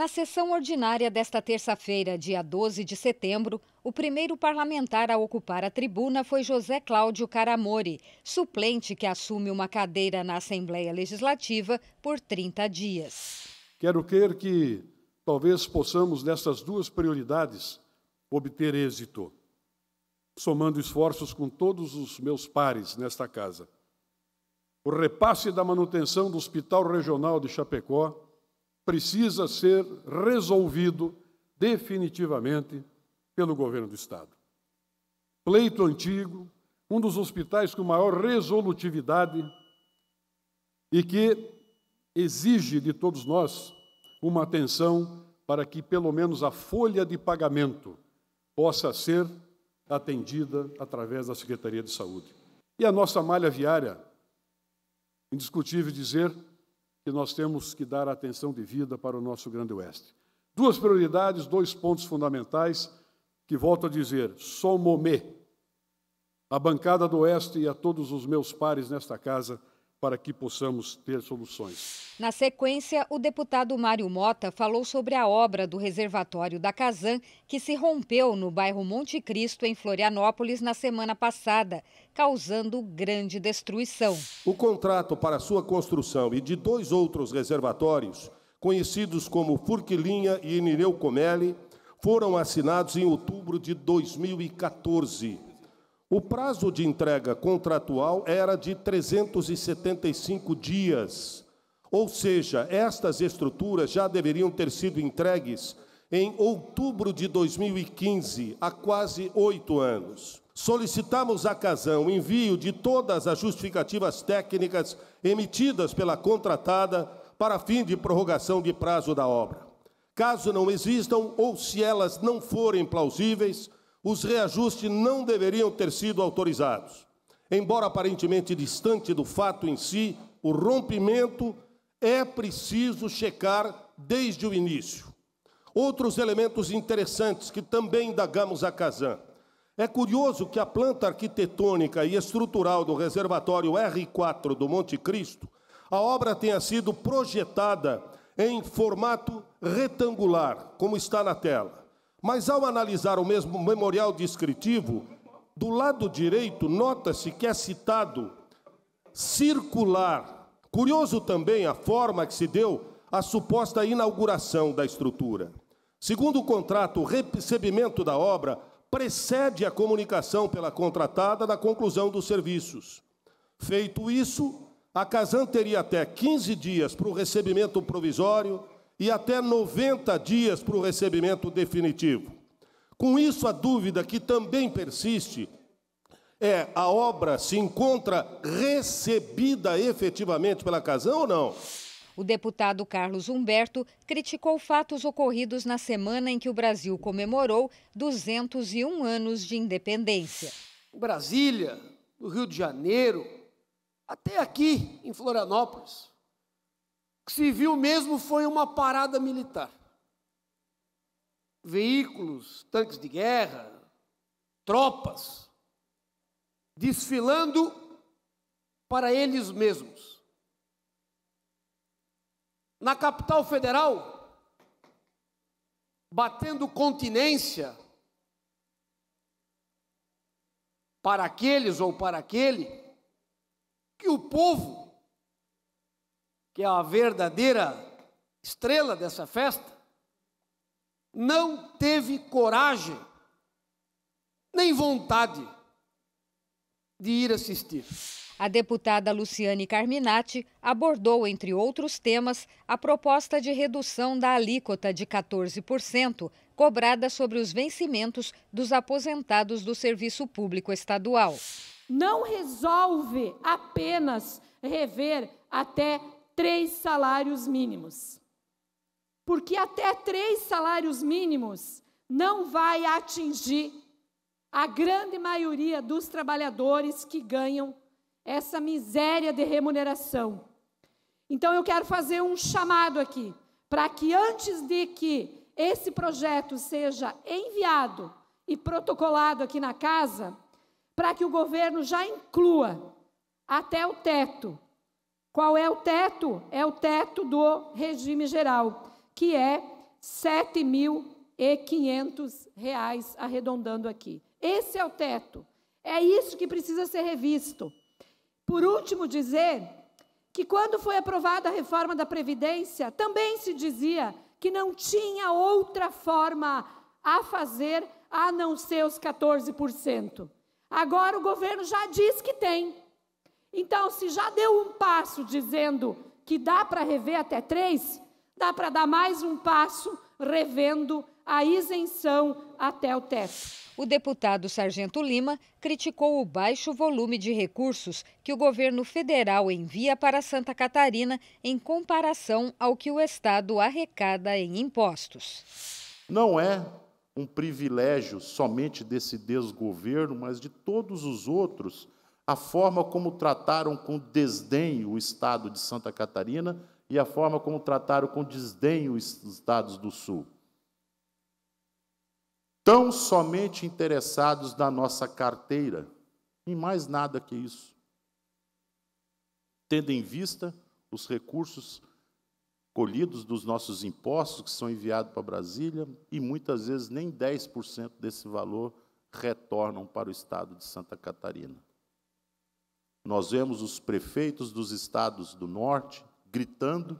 Na sessão ordinária desta terça-feira, dia 12 de setembro, o primeiro parlamentar a ocupar a tribuna foi José Cláudio Caramori, suplente que assume uma cadeira na Assembleia Legislativa por 30 dias. Quero crer que talvez possamos, nessas duas prioridades, obter êxito, somando esforços com todos os meus pares nesta casa. O repasse da manutenção do Hospital Regional de Chapecó precisa ser resolvido definitivamente pelo governo do Estado. Pleito Antigo, um dos hospitais com maior resolutividade e que exige de todos nós uma atenção para que pelo menos a folha de pagamento possa ser atendida através da Secretaria de Saúde. E a nossa malha viária, indiscutível dizer, que nós temos que dar atenção de vida para o nosso grande oeste. Duas prioridades, dois pontos fundamentais que volto a dizer, sou momê. A bancada do oeste e a todos os meus pares nesta casa, para que possamos ter soluções. Na sequência, o deputado Mário Mota falou sobre a obra do reservatório da Casan, que se rompeu no bairro Monte Cristo, em Florianópolis, na semana passada, causando grande destruição. O contrato para sua construção e de dois outros reservatórios, conhecidos como Furquilinha e Irineu Comelli, foram assinados em outubro de 2014 o prazo de entrega contratual era de 375 dias, ou seja, estas estruturas já deveriam ter sido entregues em outubro de 2015, há quase oito anos. Solicitamos à Casam o envio de todas as justificativas técnicas emitidas pela contratada para fim de prorrogação de prazo da obra. Caso não existam ou se elas não forem plausíveis, os reajustes não deveriam ter sido autorizados. Embora aparentemente distante do fato em si, o rompimento é preciso checar desde o início. Outros elementos interessantes que também indagamos a Kazan. É curioso que a planta arquitetônica e estrutural do reservatório R4 do Monte Cristo, a obra tenha sido projetada em formato retangular, como está na tela. Mas ao analisar o mesmo memorial descritivo, do lado direito nota-se que é citado circular. Curioso também a forma que se deu à suposta inauguração da estrutura. Segundo o contrato, o recebimento da obra precede a comunicação pela contratada da conclusão dos serviços. Feito isso, a Casan teria até 15 dias para o recebimento provisório e até 90 dias para o recebimento definitivo. Com isso, a dúvida que também persiste é: a obra se encontra recebida efetivamente pela Casam ou não? O deputado Carlos Humberto criticou fatos ocorridos na semana em que o Brasil comemorou 201 anos de independência. Brasília, no Rio de Janeiro, até aqui em Florianópolis que se viu mesmo foi uma parada militar. Veículos, tanques de guerra, tropas, desfilando para eles mesmos. Na capital federal, batendo continência para aqueles ou para aquele que o povo que é a verdadeira estrela dessa festa, não teve coragem nem vontade de ir assistir. A deputada Luciane Carminati abordou, entre outros temas, a proposta de redução da alíquota de 14% cobrada sobre os vencimentos dos aposentados do Serviço Público Estadual. Não resolve apenas rever até três salários mínimos. Porque até três salários mínimos não vai atingir a grande maioria dos trabalhadores que ganham essa miséria de remuneração. Então eu quero fazer um chamado aqui para que antes de que esse projeto seja enviado e protocolado aqui na casa, para que o governo já inclua até o teto qual é o teto? É o teto do regime geral, que é R$ 7.500, arredondando aqui. Esse é o teto. É isso que precisa ser revisto. Por último, dizer que quando foi aprovada a reforma da Previdência, também se dizia que não tinha outra forma a fazer a não ser os 14%. Agora o governo já diz que tem. Então, se já deu um passo dizendo que dá para rever até três, dá para dar mais um passo revendo a isenção até o teto. O deputado Sargento Lima criticou o baixo volume de recursos que o governo federal envia para Santa Catarina em comparação ao que o Estado arrecada em impostos. Não é um privilégio somente desse desgoverno, mas de todos os outros a forma como trataram com desdém o estado de Santa Catarina e a forma como trataram com desdém os estados do Sul. Tão somente interessados na nossa carteira, em mais nada que isso. Tendo em vista os recursos colhidos dos nossos impostos que são enviados para Brasília e muitas vezes nem 10% desse valor retornam para o estado de Santa Catarina. Nós vemos os prefeitos dos estados do norte gritando.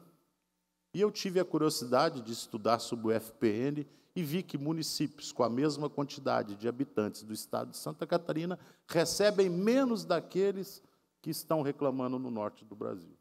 E eu tive a curiosidade de estudar sobre o FPN e vi que municípios com a mesma quantidade de habitantes do estado de Santa Catarina recebem menos daqueles que estão reclamando no norte do Brasil.